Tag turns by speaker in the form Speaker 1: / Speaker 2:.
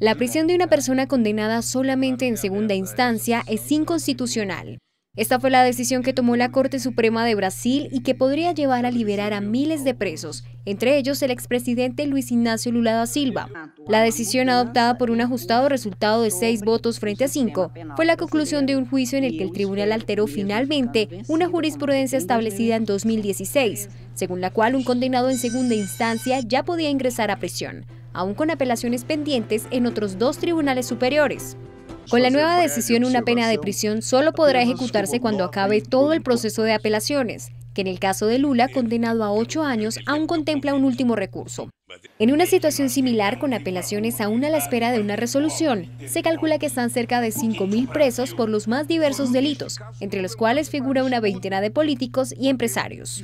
Speaker 1: La prisión de una persona condenada solamente en segunda instancia es inconstitucional. Esta fue la decisión que tomó la Corte Suprema de Brasil y que podría llevar a liberar a miles de presos, entre ellos el expresidente Luis Ignacio Lula da Silva. La decisión adoptada por un ajustado resultado de seis votos frente a cinco fue la conclusión de un juicio en el que el tribunal alteró finalmente una jurisprudencia establecida en 2016, según la cual un condenado en segunda instancia ya podía ingresar a prisión aún con apelaciones pendientes en otros dos tribunales superiores. Con la nueva decisión, una pena de prisión solo podrá ejecutarse cuando acabe todo el proceso de apelaciones, que en el caso de Lula, condenado a ocho años, aún contempla un último recurso. En una situación similar, con apelaciones aún a la espera de una resolución, se calcula que están cerca de 5.000 presos por los más diversos delitos, entre los cuales figura una veintena de políticos y
Speaker 2: empresarios.